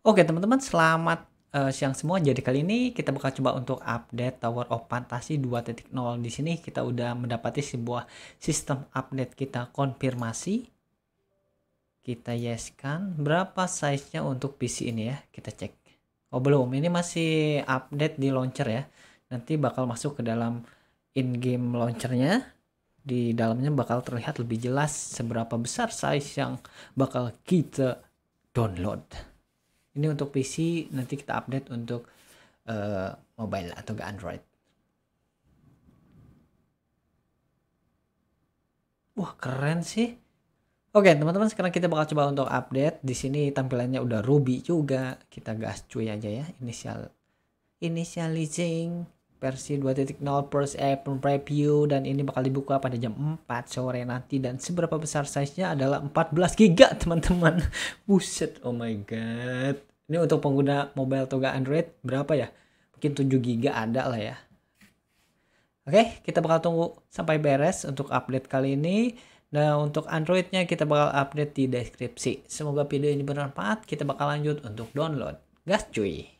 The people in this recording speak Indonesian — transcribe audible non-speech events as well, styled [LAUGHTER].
Oke teman-teman, selamat uh, siang semua. Jadi kali ini kita bakal coba untuk update Tower of Fantasy 2.0. Di sini kita udah mendapati sebuah sistem update kita konfirmasi. Kita yeskan. Berapa size-nya untuk PC ini ya? Kita cek. Oh belum, ini masih update di launcher ya. Nanti bakal masuk ke dalam in-game launchernya. Di dalamnya bakal terlihat lebih jelas seberapa besar size yang bakal kita download ini untuk PC nanti kita update untuk uh, mobile atau ke Android wah keren sih Oke teman-teman sekarang kita bakal coba untuk update di sini tampilannya udah Ruby juga kita gas cuy aja ya inisial initializing versi 2.0 plus Apple Preview dan ini bakal dibuka pada jam 4 sore nanti dan seberapa besar size-nya adalah 14 GB teman-teman. [LAUGHS] Buset, oh my god. Ini untuk pengguna mobile toga Android berapa ya? Mungkin 7 GB ada lah ya. Oke, kita bakal tunggu sampai beres untuk update kali ini. Nah, untuk Android nya kita bakal update di deskripsi. Semoga video ini bermanfaat. Kita bakal lanjut untuk download. Gas cuy!